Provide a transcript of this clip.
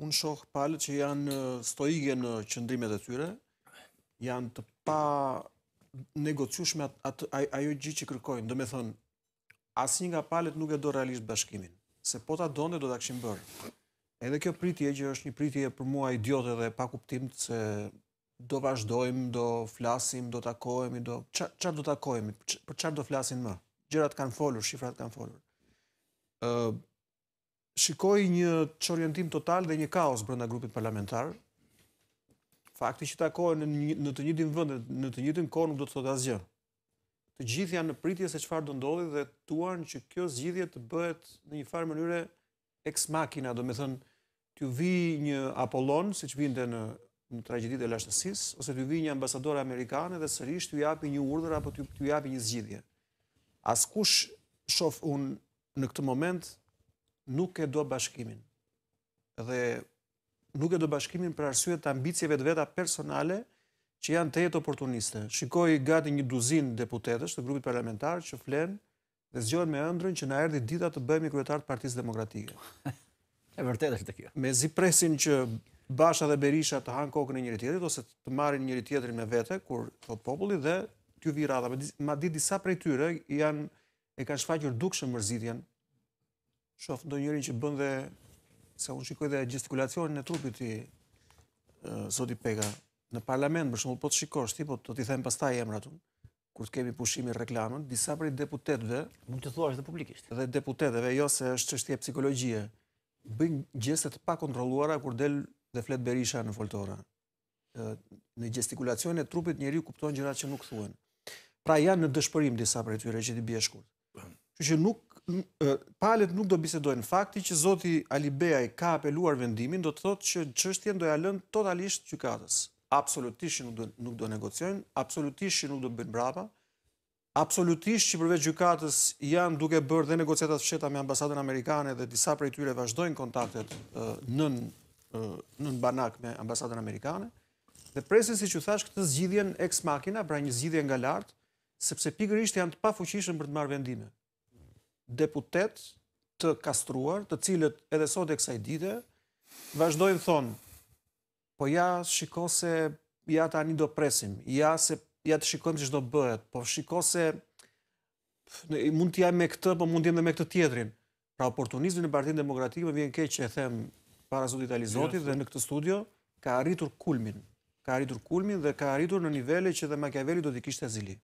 Unë shohë palë që janë stoige në qëndrimet e tyre, janë të pa negociushme atë ajo gjithë që kërkojnë. Do me thonë, asë nga palët nuk e do realisht bashkimin. Se po ta adonde, do të akshim bërë. Edhe kjo pritje që është një pritje për mua idiotë dhe pa kuptim të se do vazhdojmë, do flasim, do takojmë, do... Qarë do takojmë? Për qarë do flasim më? Gjerat kanë folur, shifrat kanë folur shikoj një qorientim total dhe një kaos brënda grupit parlamentar. Fakti që takohen në të njëtim vëndet, në të njëtim kohë nuk do të thotë asgjë. Të gjithë janë në pritje se qëfar do ndodhi dhe tuan që kjo zgjidhje të bëhet në një farë mënyre ex machina, do me thënë të vi një Apollon, se që vinde në në tragedit e lashtësis, ose të vi një ambasador amerikane dhe sërish të japi një urdhër apo të japi një zgjidhje. As kush shof unë në këtë moment nuk e do bashkimin. Dhe nuk e do bashkimin për arsyet të ambicjeve të veta personale që janë të jetë oportuniste. Shikoj gati një duzin deputetës të grupit parlamentar që flenë dhe zgjohen me ëndrën që na erdi dita të bëjmë kryetar të Partisë demokratike. E vërtet është të kjo. Me zi presin që Basha dhe Berisha të hanë kokën e njëri tjetërit, ose të marin njëri tjetërin me vete, kur të populli dhe kjo vira dhe. Ma di disa prej tyre, e kanë shfaqur dukshëm mërzitjen shof ndo njërin që bënde, sa unë shikoj dhe gestikulacionin e trupit i Zoti Pega, në parlament, për shumë, po të shikosh, ti, po të t'i them pastaj e mratun, kur të kemi pushimi reklamën, disa për i deputetve... Mund të thuash dhe publikisht. Dhe deputetve, jo se është qështje psikologjie, bëjnë gjestet pa kontroluara kur del dhe flet berisha në foltora. Në gestikulacion e trupit njeri kuptojnë gjërat që nuk thuen. Pra janë në dëshpërim disa për e tyre që ti bjeshkur. Që që nuk palet nuk do bisedojnë. Fakti që Zoti Alibeaj ka apeluar vendimin, do të thotë që qështjen do e alën totalisht qykatës. Absolutisht që nuk do, negociojnë, absolutisht që nuk do bëjnë brapa, absolutisht që përveç gjykatës janë duke bërë dhe negociatat fsheta me ambasadën amerikane dhe disa prej tyre vazhdojnë kontaktet nën nën banak me ambasadën amerikane. Dhe presin si që thash këtë zgjidhjen ex machina, pra një zgjidhje nga lart, sepse pikërisht janë të pafuqishëm për të marrë vendime deputet të kastruar, të cilët edhe sot e kësaj dite, vazhdojnë thonë, po ja shiko se ja ta një do presim, ja, se, ja të shikojmë që shdo bëhet, po shiko se në, mund t'ja me këtë, po mund t'jem dhe me këtë tjetrin. Pra oportunizmi në partinë demokratikë me vjen keqë e them para zotit Alizotit yes. dhe në këtë studio, ka arritur kulmin. Ka arritur kulmin dhe ka arritur në nivele që dhe Makiaveli do t'i kishtë e zili.